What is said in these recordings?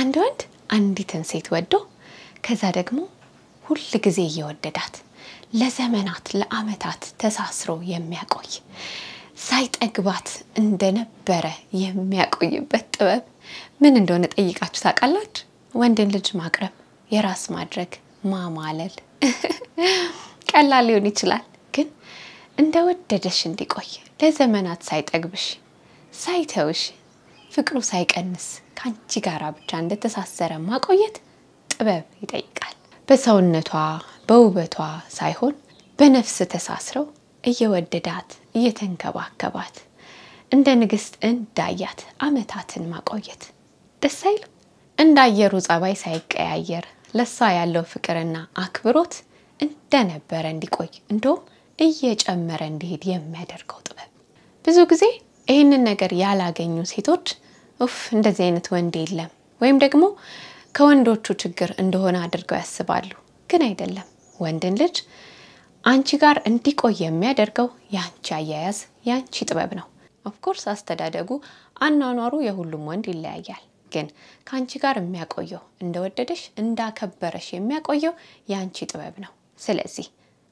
አንድ ወንድ አንዲትን ሴት ወዶ ከዛ ደግሞ ሁል ጊዜ እየወደዳት ለዘመናት ለአመታት ተሳስሮ የሚያቆይ ሳይጠግባት እንደነበረ የሚያቆይበት ጥበብ ምን እንደሆነ ጠይቃችሁ ታውቃላችሁ? ወንድን ልጅ ማቅረብ፣ የራስ ማድረግ፣ ማማለል። ቀላል ሊሆን ይችላል፣ ግን እንደ ወደደሽ እንዲቆይ ለዘመናት ሳይጠግብሽ፣ ሳይተውሽ፣ ፍቅሩ ሳይቀንስ ከአንቺ ጋር ብቻ እንደተሳሰረ ማቆየት ጥበብ ይጠይቃል። በሰውነቷ በውበቷ ሳይሆን በነፍስ ተሳስረው እየወደዳት እየተንከባከባት እንደ ንግስት እንዳያት አመታትን ማቆየት ደስ አይል እንደ አየሩ ጸባይ ሳይቀያየር ለሷ ያለው ፍቅርና አክብሮት እንደነበረ እንዲቆይ እንደውም እየጨመረ እንዲሄድ የሚያደርገው ጥበብ ብዙ ጊዜ ይህንን ነገር ያላገኙ ሴቶች ኡፍ እንደዚህ አይነት ወንድ የለም ወይም ደግሞ ከወንዶቹ ችግር እንደሆነ አድርገው ያስባሉ። ግን አይደለም። ወንድን ልጅ አንቺ ጋር እንዲቆይ የሚያደርገው የአንቺ አያያዝ፣ የአንቺ ጥበብ ነው። ኦፍኮርስ አስተዳደጉ፣ አኗኗሩ የሁሉም ወንድ ይለያያል። ግን ከአንቺ ጋር የሚያቆየው እንደወደደሽ እንዳከበረሽ የሚያቆየው የአንቺ ጥበብ ነው። ስለዚህ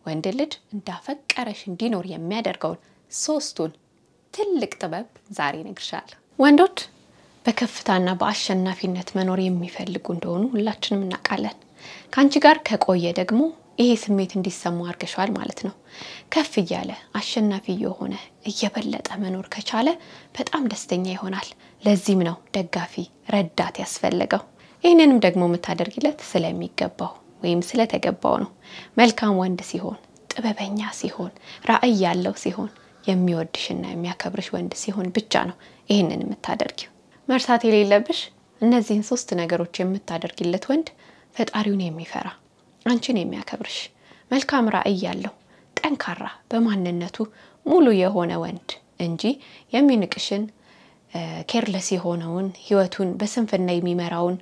ወንድ ልጅ እንዳፈቀረሽ እንዲኖር የሚያደርገውን ሶስቱን ትልቅ ጥበብ ዛሬ እነግርሻለሁ። ወንዶች በከፍታና በአሸናፊነት መኖር የሚፈልጉ እንደሆኑ ሁላችንም እናውቃለን። ከአንቺ ጋር ከቆየ ደግሞ ይሄ ስሜት እንዲሰማ አድርገሻል ማለት ነው። ከፍ እያለ አሸናፊ የሆነ እየበለጠ መኖር ከቻለ በጣም ደስተኛ ይሆናል። ለዚህም ነው ደጋፊ፣ ረዳት ያስፈለገው። ይህንንም ደግሞ የምታደርግለት ስለሚገባው ወይም ስለተገባው ነው። መልካም ወንድ ሲሆን፣ ጥበበኛ ሲሆን፣ ራዕይ ያለው ሲሆን፣ የሚወድሽና የሚያከብርሽ ወንድ ሲሆን ብቻ ነው ይህንን የምታደርጊው። መርሳት የሌለብሽ እነዚህን ሶስት ነገሮች የምታደርግለት ወንድ ፈጣሪውን የሚፈራ አንቺን የሚያከብርሽ መልካም ራዕይ ያለው ጠንካራ በማንነቱ ሙሉ የሆነ ወንድ እንጂ የሚንቅሽን ኬርለስ የሆነውን ህይወቱን በስንፍና የሚመራውን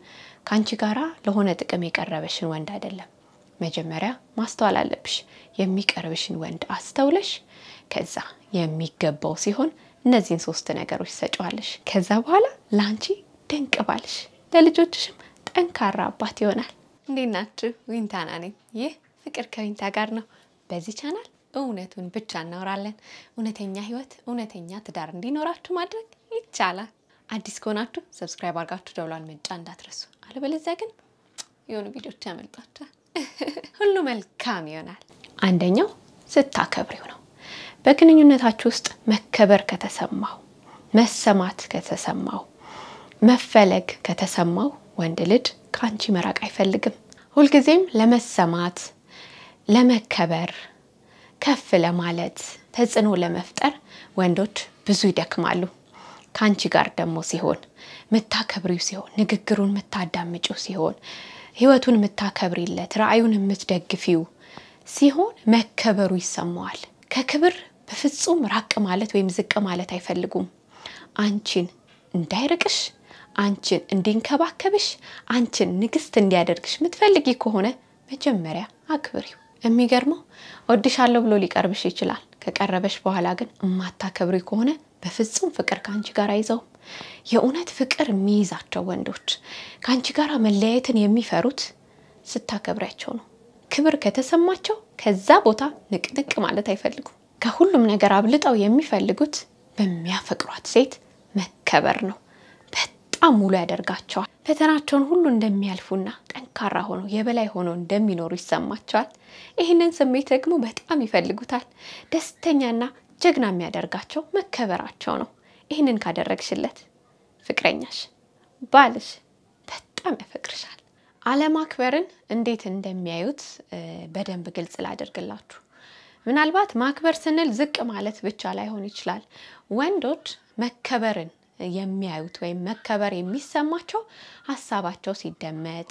ከአንቺ ጋራ ለሆነ ጥቅም የቀረበሽን ወንድ አይደለም። መጀመሪያ ማስተዋል አለብሽ። የሚቀርብሽን ወንድ አስተውለሽ ከዛ የሚገባው ሲሆን እነዚህን ሶስት ነገሮች ሰጫዋለሽ። ከዛ በኋላ ለአንቺ ድንቅ ባልሽ፣ ለልጆችሽም ጠንካራ አባት ይሆናል። እንዴት ናችሁ? ዊንታና ነኝ። ይህ ፍቅር ከዊንታ ጋር ነው። በዚህ ቻናል እውነቱን ብቻ እናወራለን። እውነተኛ ህይወት፣ እውነተኛ ትዳር እንዲኖራችሁ ማድረግ ይቻላል። አዲስ ከሆናችሁ ሰብስክራይብ አድርጋችሁ ደውሏን መጫ እንዳትረሱ። አለበለዚያ ግን የሆኑ ቪዲዮች ያመልጣችኋል። ሁሉ መልካም ይሆናል። አንደኛው ስታከብሪው ነው። በግንኙነታችሁ ውስጥ መከበር ከተሰማው፣ መሰማት ከተሰማው፣ መፈለግ ከተሰማው ወንድ ልጅ ከአንቺ መራቅ አይፈልግም። ሁልጊዜም ለመሰማት፣ ለመከበር፣ ከፍ ለማለት፣ ተጽዕኖ ለመፍጠር ወንዶች ብዙ ይደክማሉ። ከአንቺ ጋር ደግሞ ሲሆን ምታከብሪው ሲሆን ንግግሩን ምታዳምጪው ሲሆን ህይወቱን ምታከብሪለት፣ ራዕዩን የምትደግፊው ሲሆን መከበሩ ይሰማዋል። ከክብር በፍጹም ራቅ ማለት ወይም ዝቅ ማለት አይፈልጉም። አንቺን እንዳይርቅሽ፣ አንቺን እንዲንከባከብሽ፣ አንቺን ንግስት እንዲያደርግሽ የምትፈልጊ ከሆነ መጀመሪያ አክብሪው። የሚገርመው ወድሻለሁ ብሎ ሊቀርብሽ ይችላል። ከቀረበሽ በኋላ ግን እማታከብሪ ከሆነ በፍጹም ፍቅር ከአንቺ ጋር አይዘውም። የእውነት ፍቅር የሚይዛቸው ወንዶች ከአንቺ ጋር መለያየትን የሚፈሩት ስታከብሪያቸው ነው። ክብር ከተሰማቸው ከዛ ቦታ ንቅንቅ ማለት አይፈልጉም። ከሁሉም ነገር አብልጠው የሚፈልጉት በሚያፈቅሯት ሴት መከበር ነው። በጣም ሙሉ ያደርጋቸዋል። ፈተናቸውን ሁሉ እንደሚያልፉና ጠንካራ ሆኖ የበላይ ሆነው እንደሚኖሩ ይሰማቸዋል። ይህንን ስሜት ደግሞ በጣም ይፈልጉታል። ደስተኛና ጀግና የሚያደርጋቸው መከበራቸው ነው። ይህንን ካደረግሽለት ፍቅረኛሽ፣ ባልሽ በጣም ያፈቅርሻል። አለማክበርን እንዴት እንደሚያዩት በደንብ ግልጽ ላደርግላችሁ። ምናልባት ማክበር ስንል ዝቅ ማለት ብቻ ላይሆን ይችላል። ወንዶች መከበርን የሚያዩት ወይም መከበር የሚሰማቸው ሀሳባቸው ሲደመጥ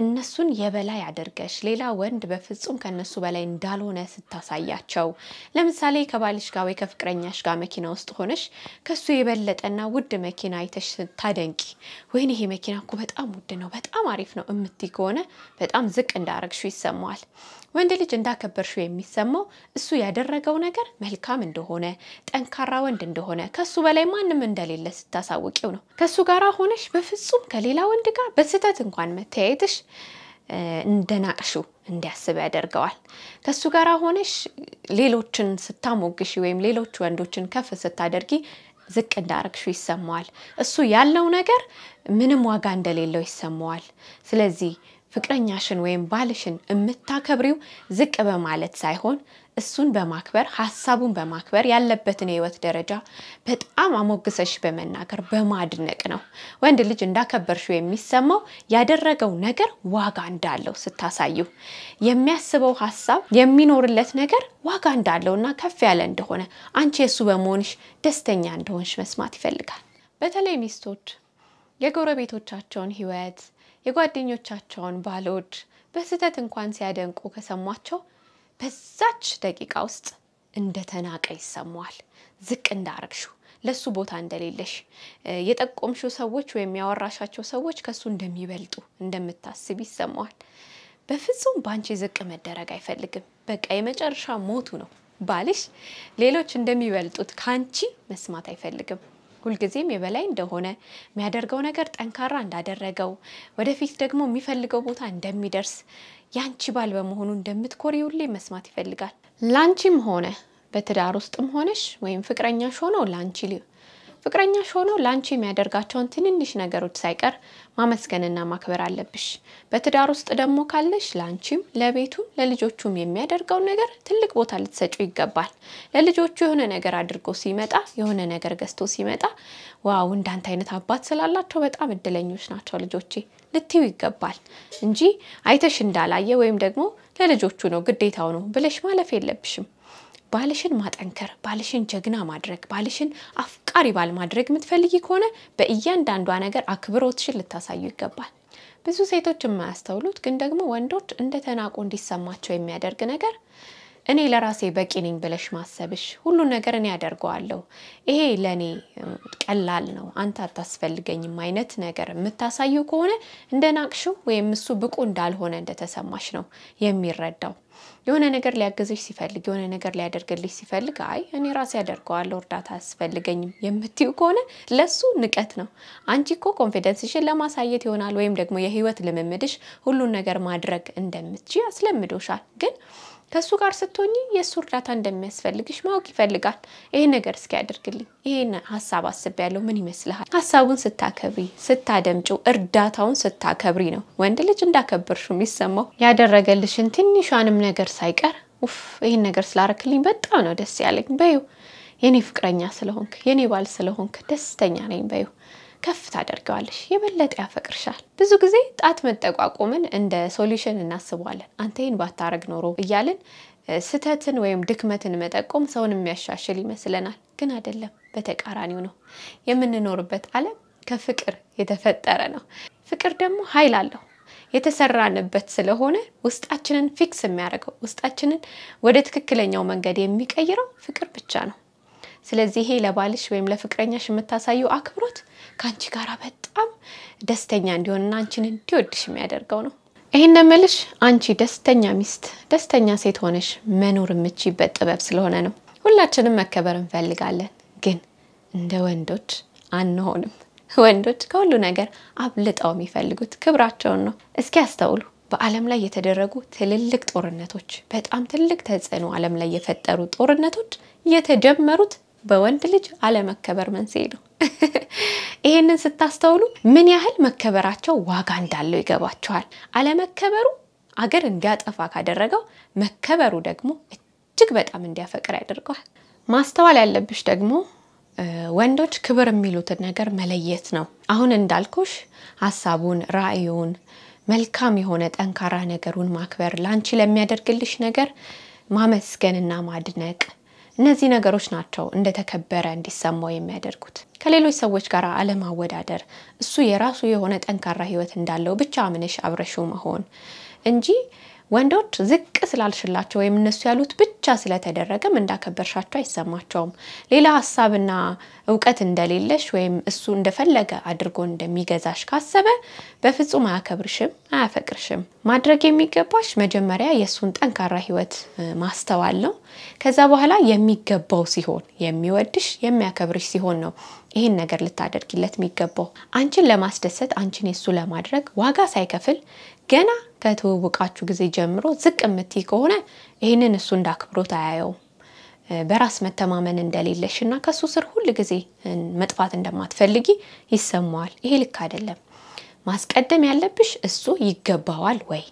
እነሱን የበላይ አድርገሽ ሌላ ወንድ በፍጹም ከነሱ በላይ እንዳልሆነ ስታሳያቸው፣ ለምሳሌ ከባልሽ ጋር ወይ ከፍቅረኛሽ ጋር መኪና ውስጥ ሆነሽ ከሱ የበለጠና ውድ መኪና አይተሽ ስታደንቂ፣ ወይን ይሄ መኪና እኮ በጣም ውድ ነው፣ በጣም አሪፍ ነው የምትይ ከሆነ በጣም ዝቅ እንዳረግሹ ይሰማዋል። ወንድ ልጅ እንዳከበርሽው የሚሰማው እሱ ያደረገው ነገር መልካም እንደሆነ፣ ጠንካራ ወንድ እንደሆነ፣ ከሱ በላይ ማንም እንደሌለ ስታሳውቂው ነው። ከሱ ጋር ሆነሽ በፍጹም ከሌላ ወንድ ጋር በስህተት እንኳን መተያየትሽ እንደናቅሹ እንዲያስብ ያደርገዋል። ከሱ ጋር ሆነሽ ሌሎችን ስታሞግሽ ወይም ሌሎች ወንዶችን ከፍ ስታደርጊ ዝቅ እንዳረግሹ ይሰማዋል። እሱ ያለው ነገር ምንም ዋጋ እንደሌለው ይሰማዋል። ስለዚህ ፍቅረኛሽን ወይም ባልሽን የምታከብሪው ዝቅ በማለት ሳይሆን እሱን በማክበር ሀሳቡን በማክበር ያለበትን የህይወት ደረጃ በጣም አሞግሰሽ በመናገር በማድነቅ ነው። ወንድ ልጅ እንዳከበርሽው የሚሰማው ያደረገው ነገር ዋጋ እንዳለው ስታሳዩ፣ የሚያስበው ሀሳብ የሚኖርለት ነገር ዋጋ እንዳለው እና ከፍ ያለ እንደሆነ አንቺ የእሱ በመሆንሽ ደስተኛ እንደሆንሽ መስማት ይፈልጋል። በተለይ ሚስቶች የጎረቤቶቻቸውን ህይወት የጓደኞቻቸውን ባልወድ በስህተት እንኳን ሲያደንቁ ከሰሟቸው በዛች ደቂቃ ውስጥ እንደተናቀ ይሰማዋል። ዝቅ እንዳርግሹ ለሱ ቦታ እንደሌለሽ፣ የጠቆምሹ ሰዎች ወይም ያወራሻቸው ሰዎች ከሱ እንደሚበልጡ እንደምታስብ ይሰማዋል። በፍጹም በአንቺ ዝቅ መደረግ አይፈልግም። በቃ የመጨረሻ ሞቱ ነው። ባልሽ ሌሎች እንደሚበልጡት ከአንቺ መስማት አይፈልግም። ሁልጊዜም የበላይ እንደሆነ የሚያደርገው ነገር ጠንካራ እንዳደረገው ወደፊት ደግሞ የሚፈልገው ቦታ እንደሚደርስ ያንቺ ባል በመሆኑ እንደምትኮሪ ሁሌ መስማት ይፈልጋል። ላንቺም ሆነ በትዳር ውስጥም ሆነሽ ወይም ፍቅረኛሽ ሆነው ላንቺ ፍቅረኛሽ ሆኖ ለአንቺ የሚያደርጋቸውን ትንንሽ ነገሮች ሳይቀር ማመስገንና ማክበር አለብሽ። በትዳር ውስጥ ደግሞ ካለሽ ለአንቺም ለቤቱም ለልጆቹም የሚያደርገውን ነገር ትልቅ ቦታ ልትሰጩ ይገባል። ለልጆቹ የሆነ ነገር አድርጎ ሲመጣ፣ የሆነ ነገር ገዝቶ ሲመጣ ዋው እንዳንተ አይነት አባት ስላላቸው በጣም እድለኞች ናቸው ልጆቼ ልትዩ ይገባል እንጂ አይተሽ እንዳላየ ወይም ደግሞ ለልጆቹ ነው ግዴታው ነው ብለሽ ማለፍ የለብሽም። ባልሽን ማጠንከር፣ ባልሽን ጀግና ማድረግ፣ ባልሽን አፍቃሪ ባል ማድረግ የምትፈልጊ ከሆነ በእያንዳንዷ ነገር አክብሮትሽን ልታሳዩ ይገባል። ብዙ ሴቶች የማያስተውሉት ግን ደግሞ ወንዶች እንደተናቁ እንዲሰማቸው የሚያደርግ ነገር እኔ ለራሴ በቂ ነኝ ብለሽ ማሰብሽ፣ ሁሉን ነገር እኔ ያደርገዋለሁ፣ ይሄ ለእኔ ቀላል ነው፣ አንተ አታስፈልገኝም አይነት ነገር የምታሳዩ ከሆነ እንደ ናቅሽው ወይም እሱ ብቁ እንዳልሆነ እንደተሰማሽ ነው የሚረዳው። የሆነ ነገር ሊያግዝሽ ሲፈልግ፣ የሆነ ነገር ሊያደርግልሽ ሲፈልግ አይ እኔ ራሴ ያደርገዋለሁ እርዳታ አያስፈልገኝም የምትዩ ከሆነ ለሱ ንቀት ነው። አንቺ እኮ ኮንፊደንስሽን ለማሳየት ይሆናል ወይም ደግሞ የህይወት ልምምድሽ ሁሉን ነገር ማድረግ እንደምትች አስለምዶሻል ግን ከእሱ ጋር ስትሆኝ የእሱ እርዳታ እንደሚያስፈልግሽ ማወቅ ይፈልጋል። ይሄ ነገር እስኪ ያደርግልኝ፣ ይሄን ሀሳብ አስብ ያለው ምን ይመስልሃል? ሀሳቡን ስታከብሪ፣ ስታደምጪው፣ እርዳታውን ስታከብሪ ነው ወንድ ልጅ እንዳከበርሹ የሚሰማው። ያደረገልሽን ትንሿንም ነገር ሳይቀር ውፍ ይህን ነገር ስላረክልኝ በጣም ነው ደስ ያለኝ በዩ የኔ ፍቅረኛ ስለሆንክ የኔ ባል ስለሆንክ ደስተኛ ነኝ በዩ ከፍ ታደርገዋለሽ፣ የበለጠ ያፈቅርሻል። ብዙ ጊዜ ጣት መጠቋቆምን እንደ ሶሉሽን እናስበዋለን። አንተ ይህን ባታረግ ኖሮ እያልን ስተትን ወይም ድክመትን መጠቆም ሰውን የሚያሻሽል ይመስለናል፣ ግን አይደለም። በተቃራኒው ነው። የምንኖርበት ዓለም ከፍቅር የተፈጠረ ነው። ፍቅር ደግሞ ኃይል አለው። የተሰራንበት ስለሆነ ውስጣችንን ፊክስ የሚያደርገው ውስጣችንን ወደ ትክክለኛው መንገድ የሚቀይረው ፍቅር ብቻ ነው። ስለዚህ ይሄ ለባልሽ ወይም ለፍቅረኛሽ የምታሳየው አክብሮት ከአንቺ ጋር በጣም ደስተኛ እንዲሆንና አንቺን እንዲወድሽ የሚያደርገው ነው። ይህን ምልሽ አንቺ ደስተኛ ሚስት፣ ደስተኛ ሴት ሆነሽ መኖር የምችበት ጥበብ ስለሆነ ነው። ሁላችንም መከበር እንፈልጋለን፣ ግን እንደ ወንዶች አንሆንም። ወንዶች ከሁሉ ነገር አብልጠው የሚፈልጉት ክብራቸውን ነው። እስኪ አስተውሉ። በዓለም ላይ የተደረጉ ትልልቅ ጦርነቶች፣ በጣም ትልቅ ተጽዕኖ ዓለም ላይ የፈጠሩ ጦርነቶች የተጀመሩት በወንድ ልጅ አለመከበር መንስኤ ነው። ይህንን ስታስተውሉ ምን ያህል መከበራቸው ዋጋ እንዳለው ይገባቸዋል። አለመከበሩ አገር እንዲያጠፋ ካደረገው መከበሩ ደግሞ እጅግ በጣም እንዲያፈቅር ያደርገዋል። ማስተዋል ያለብሽ ደግሞ ወንዶች ክብር የሚሉትን ነገር መለየት ነው። አሁን እንዳልኩሽ ሀሳቡን፣ ራዕዩን፣ መልካም የሆነ ጠንካራ ነገሩን ማክበር፣ ለአንቺ ለሚያደርግልሽ ነገር ማመስገንና ማድነቅ እነዚህ ነገሮች ናቸው እንደተከበረ እንዲሰማው የሚያደርጉት። ከሌሎች ሰዎች ጋር አለማወዳደር፣ እሱ የራሱ የሆነ ጠንካራ ህይወት እንዳለው ብቻ አምነሽ አብረሹ መሆን እንጂ ወንዶች ዝቅ ስላልሽላቸው ወይም እነሱ ያሉት ብቻ ስለተደረገም እንዳከበርሻቸው አይሰማቸውም። ሌላ ሀሳብና እውቀት እንደሌለሽ ወይም እሱ እንደፈለገ አድርጎ እንደሚገዛሽ ካሰበ በፍጹም አያከብርሽም፣ አያፈቅርሽም። ማድረግ የሚገባሽ መጀመሪያ የእሱን ጠንካራ ህይወት ማስተዋል ነው። ከዛ በኋላ የሚገባው ሲሆን የሚወድሽ የሚያከብርሽ ሲሆን ነው ይህን ነገር ልታደርግለት የሚገባው። አንቺን ለማስደሰት አንቺን የሱ ለማድረግ ዋጋ ሳይከፍል ገና ከትውውቃችሁ ጊዜ ጀምሮ ዝቅ የምትይ ከሆነ ይህንን እሱ እንዳክብሮት አያየውም። በራስ መተማመን እንደሌለሽ እና ከእሱ ስር ሁል ጊዜ መጥፋት እንደማትፈልጊ ይሰማዋል። ይሄ ልክ አይደለም። ማስቀደም ያለብሽ እሱ ይገባዋል ወይ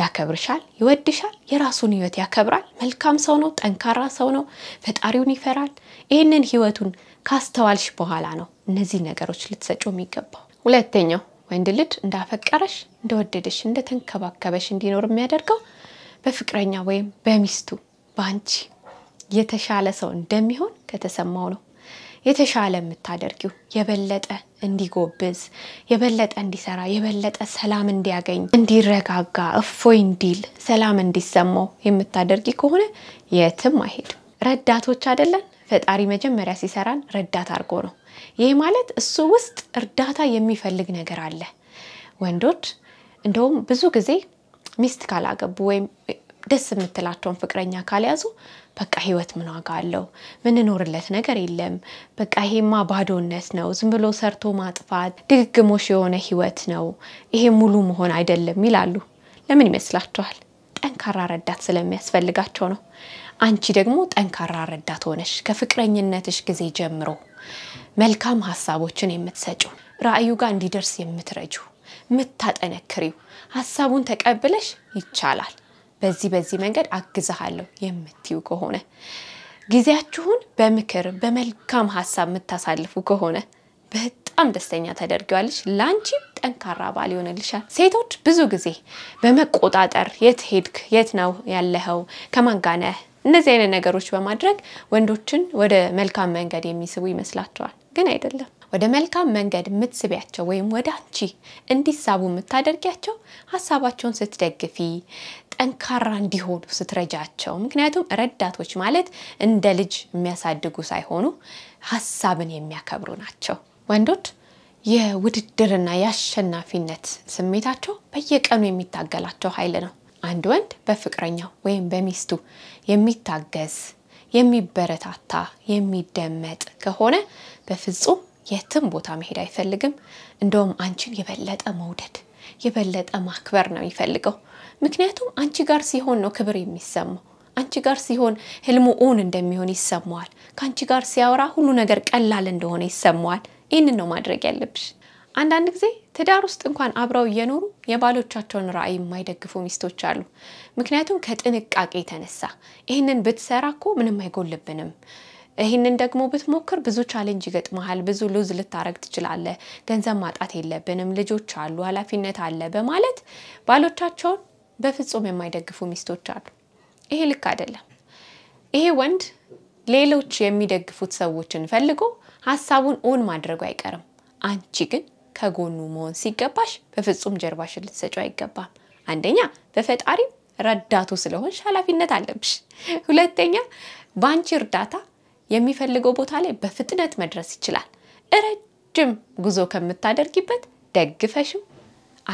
ያከብርሻል፣ ይወድሻል፣ የራሱን ህይወት ያከብራል፣ መልካም ሰው ነው፣ ጠንካራ ሰው ነው፣ ፈጣሪውን ይፈራል። ይህንን ህይወቱን ካስተዋልሽ በኋላ ነው እነዚህ ነገሮች ልትሰጪው የሚገባው። ሁለተኛው ወንድ ልጅ እንዳፈቀረሽ እንደወደደሽ እንደተንከባከበሽ እንዲኖር የሚያደርገው በፍቅረኛ ወይም በሚስቱ በአንቺ የተሻለ ሰው እንደሚሆን ከተሰማው ነው። የተሻለ የምታደርጊው የበለጠ እንዲጎብዝ፣ የበለጠ እንዲሰራ፣ የበለጠ ሰላም እንዲያገኝ፣ እንዲረጋጋ፣ እፎይ እንዲል፣ ሰላም እንዲሰማው የምታደርጊ ከሆነ የትም አይሄድም። ረዳቶች አይደለን? ፈጣሪ መጀመሪያ ሲሰራን ረዳት አድርጎ ነው። ይህ ማለት እሱ ውስጥ እርዳታ የሚፈልግ ነገር አለ። ወንዶች እንደውም ብዙ ጊዜ ሚስት ካላገቡ ወይም ደስ የምትላቸውን ፍቅረኛ ካልያዙ በቃ ህይወት ምን ዋጋ አለው? ምንኖርለት ነገር የለም። በቃ ይሄማ ባዶነት ነው፣ ዝም ብሎ ሰርቶ ማጥፋት ድግግሞሽ የሆነ ህይወት ነው፣ ይሄ ሙሉ መሆን አይደለም ይላሉ። ለምን ይመስላችኋል? ጠንካራ ረዳት ስለሚያስፈልጋቸው ነው። አንቺ ደግሞ ጠንካራ ረዳት ሆነሽ ከፍቅረኝነትሽ ጊዜ ጀምሮ መልካም ሀሳቦችን የምትሰጩ ራእዩ ጋር እንዲደርስ የምትረጁ ምታጠነክሪው ሀሳቡን ተቀብለሽ ይቻላል፣ በዚህ በዚህ መንገድ አግዝሃለሁ የምትዩ ከሆነ ጊዜያችሁን በምክር በመልካም ሀሳብ የምታሳልፉ ከሆነ በጣም ደስተኛ ተደርጊዋለሽ። ለአንቺም ጠንካራ ባል ይሆንልሻል። ሴቶች ብዙ ጊዜ በመቆጣጠር የት ሄድክ፣ የት ነው ያለኸው፣ ከማን ጋር ነህ እነዚህ አይነት ነገሮች በማድረግ ወንዶችን ወደ መልካም መንገድ የሚስቡ ይመስላቸዋል፣ ግን አይደለም። ወደ መልካም መንገድ የምትስቢያቸው ወይም ወደ አንቺ እንዲሳቡ የምታደርጊያቸው ሀሳባቸውን ስትደግፊ፣ ጠንካራ እንዲሆኑ ስትረጃቸው። ምክንያቱም ረዳቶች ማለት እንደ ልጅ የሚያሳድጉ ሳይሆኑ ሀሳብን የሚያከብሩ ናቸው። ወንዶች የውድድርና የአሸናፊነት ስሜታቸው በየቀኑ የሚታገላቸው ኃይል ነው። አንድ ወንድ በፍቅረኛው ወይም በሚስቱ የሚታገዝ፣ የሚበረታታ፣ የሚደመጥ ከሆነ በፍጹም የትም ቦታ መሄድ አይፈልግም። እንደውም አንቺን የበለጠ መውደድ የበለጠ ማክበር ነው የሚፈልገው። ምክንያቱም አንቺ ጋር ሲሆን ነው ክብር የሚሰማው። አንቺ ጋር ሲሆን ህልሙ እውን እንደሚሆን ይሰማዋል። ከአንቺ ጋር ሲያወራ ሁሉ ነገር ቀላል እንደሆነ ይሰማዋል። ይህንን ነው ማድረግ ያለብሽ። አንዳንድ ጊዜ ትዳር ውስጥ እንኳን አብረው እየኖሩ የባሎቻቸውን ራዕይ የማይደግፉ ሚስቶች አሉ። ምክንያቱም ከጥንቃቄ የተነሳ ይህንን ብትሰራ እኮ ምንም አይጎልብንም፣ ይህንን ደግሞ ብትሞክር ብዙ ቻሌንጅ ይገጥመሃል፣ ብዙ ሉዝ ልታረግ ትችላለህ፣ ገንዘብ ማጣት የለብንም፣ ልጆች አሉ፣ ኃላፊነት አለ በማለት ባሎቻቸውን በፍጹም የማይደግፉ ሚስቶች አሉ። ይሄ ልክ አይደለም። ይሄ ወንድ ሌሎች የሚደግፉት ሰዎችን ፈልጎ ሀሳቡን ኦን ማድረጉ አይቀርም። አንቺ ግን ከጎኑ መሆን ሲገባሽ በፍጹም ጀርባሽን ልትሰጪው አይገባም። አንደኛ በፈጣሪ ረዳቱ ስለሆንሽ ኃላፊነት አለብሽ። ሁለተኛ በአንቺ እርዳታ የሚፈልገው ቦታ ላይ በፍጥነት መድረስ ይችላል። ረጅም ጉዞ ከምታደርጊበት ደግፈሽው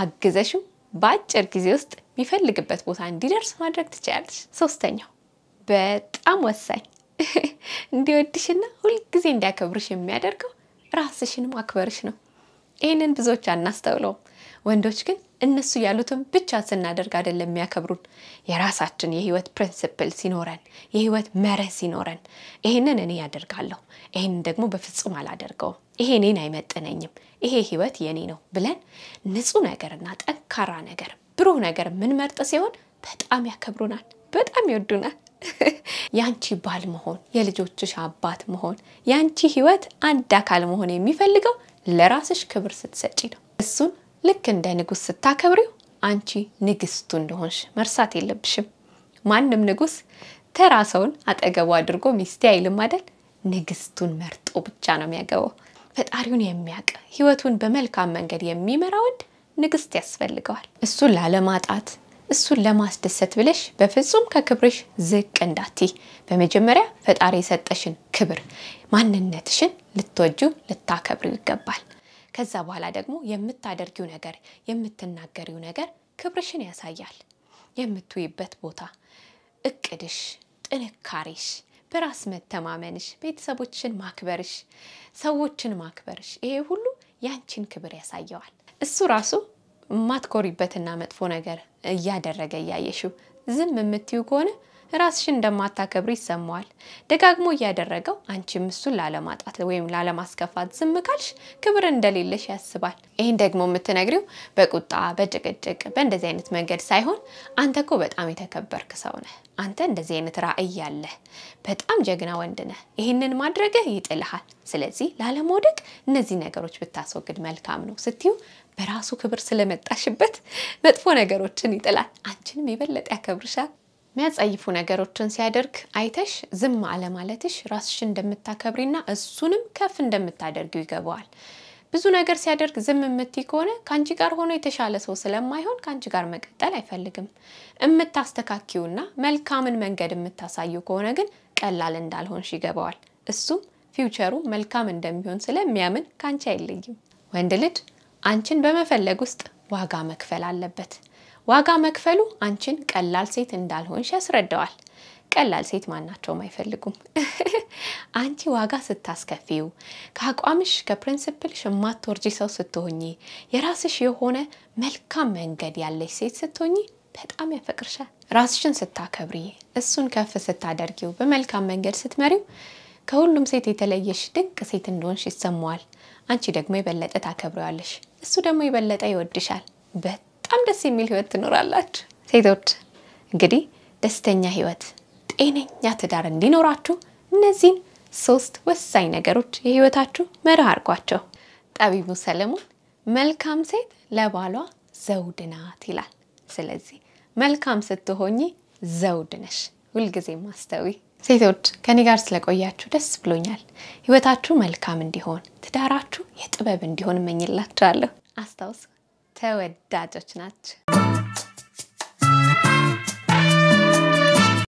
አግዘሽው በአጭር ጊዜ ውስጥ የሚፈልግበት ቦታ እንዲደርስ ማድረግ ትችላለች። ሶስተኛው በጣም ወሳኝ እንዲወድሽና ሁልጊዜ እንዲያከብርሽ የሚያደርገው ራስሽን ማክበርሽ ነው። ይህንን ብዙዎች አናስተውለውም። ወንዶች ግን እነሱ ያሉትን ብቻ ስናደርግ አይደለም የሚያከብሩን። የራሳችን የህይወት ፕሪንስፕል ሲኖረን፣ የህይወት መርህ ሲኖረን፣ ይህንን እኔ ያደርጋለሁ፣ ይህንን ደግሞ በፍጹም አላደርገውም፣ ይሄ እኔን አይመጥነኝም፣ ይሄ ህይወት የኔ ነው ብለን ንጹህ ነገርና ጠንካራ ነገር ብሩህ ነገር ምንመርጥ ሲሆን በጣም ያከብሩናል፣ በጣም ይወዱናል። ያንቺ ባል መሆን፣ የልጆችሽ አባት መሆን፣ ያንቺ ህይወት አንድ አካል መሆን የሚፈልገው ለራስሽ ክብር ስትሰጪ ነው። እሱን ልክ እንደ ንጉስ ስታከብሪው አንቺ ንግስቱ እንደሆንሽ መርሳት የለብሽም። ማንም ንጉስ ተራ ሰውን አጠገቡ አድርጎ ሚስቴ አይልም አይደል? ንግስቱን መርጦ ብቻ ነው የሚያገባው። ፈጣሪውን የሚያውቅ ህይወቱን በመልካም መንገድ የሚመራ ወንድ ንግስት ያስፈልገዋል። እሱን ላለማጣት እሱን ለማስደሰት ብለሽ በፍጹም ከክብርሽ ዝቅ እንዳቲ። በመጀመሪያ ፈጣሪ የሰጠሽን ክብር ማንነትሽን ልትወጁ ልታከብሩ ይገባል። ከዛ በኋላ ደግሞ የምታደርጊው ነገር የምትናገሪው ነገር ክብርሽን ያሳያል። የምትውይበት ቦታ፣ እቅድሽ፣ ጥንካሬሽ፣ በራስ መተማመንሽ፣ ቤተሰቦችን ማክበርሽ፣ ሰዎችን ማክበርሽ፣ ይሄ ሁሉ ያንቺን ክብር ያሳየዋል። እሱ ራሱ የማትኮሪበትና መጥፎ ነገር እያደረገ እያየሽው ዝም የምትዩ ከሆነ ራስሽን እንደማታከብር ይሰማዋል። ደጋግሞ እያደረገው አንቺም እሱን ላለማጣት ወይም ላለማስከፋት ዝም ካልሽ ክብር እንደሌለሽ ያስባል። ይህን ደግሞ የምትነግሪው በቁጣ በጭቅጭቅ፣ በእንደዚህ አይነት መንገድ ሳይሆን አንተ እኮ በጣም የተከበርክ ሰው ነህ፣ አንተ እንደዚህ አይነት ራዕይ ያለህ በጣም ጀግና ወንድ ነህ፣ ይህንን ማድረግህ ይጥልሃል። ስለዚህ ላለመውደቅ እነዚህ ነገሮች ብታስወግድ መልካም ነው ስትዩ በራሱ ክብር ስለመጣሽበት መጥፎ ነገሮችን ይጥላል፣ አንቺንም የበለጠ ያከብርሻል። የሚያጸይፉ ነገሮችን ሲያደርግ አይተሽ ዝም አለማለትሽ ራስሽ እንደምታከብሪና እሱንም ከፍ እንደምታደርጊው ይገባዋል። ብዙ ነገር ሲያደርግ ዝም የምትይ ከሆነ ከአንቺ ጋር ሆኖ የተሻለ ሰው ስለማይሆን ከአንቺ ጋር መቀጠል አይፈልግም። የምታስተካኪውና መልካምን መንገድ የምታሳዩ ከሆነ ግን ቀላል እንዳልሆንሽ ይገባዋል። እሱም ፊውቸሩ መልካም እንደሚሆን ስለሚያምን ከአንቺ አይለይም። ወንድ ልጅ አንቺን በመፈለግ ውስጥ ዋጋ መክፈል አለበት። ዋጋ መክፈሉ አንቺን ቀላል ሴት እንዳልሆንሽ ያስረዳዋል። ቀላል ሴት ማናቸውም አይፈልጉም። አንቺ ዋጋ ስታስከፊው፣ ከአቋምሽ ከፕሪንስፕልሽ የማትወርጂ ሰው ስትሆኚ፣ የራስሽ የሆነ መልካም መንገድ ያለሽ ሴት ስትሆኚ በጣም ያፈቅርሻል። ራስሽን ስታከብሪ፣ እሱን ከፍ ስታደርጊው፣ በመልካም መንገድ ስትመሪው ከሁሉም ሴት የተለየሽ ድንቅ ሴት እንደሆንሽ ይሰማዋል። አንቺ ደግሞ የበለጠ ታከብሪዋለሽ። እሱ ደግሞ የበለጠ ይወድሻል። በጣም ደስ የሚል ህይወት ትኖራላችሁ። ሴቶች እንግዲህ ደስተኛ ህይወት፣ ጤነኛ ትዳር እንዲኖራችሁ እነዚህን ሶስት ወሳኝ ነገሮች የህይወታችሁ መርህ አድርጓቸው። ጠቢቡ ሰለሞን መልካም ሴት ለባሏ ዘውድ ናት ይላል። ስለዚህ መልካም ስትሆኚ ዘውድ ነሽ፣ ሁልጊዜም አስተዊ ሴቶች ከኔ ጋር ስለቆያችሁ ደስ ብሎኛል። ህይወታችሁ መልካም እንዲሆን፣ ትዳራችሁ የጥበብ እንዲሆን እመኝላችኋለሁ። አስታውሱ ተወዳጆች ናቸው።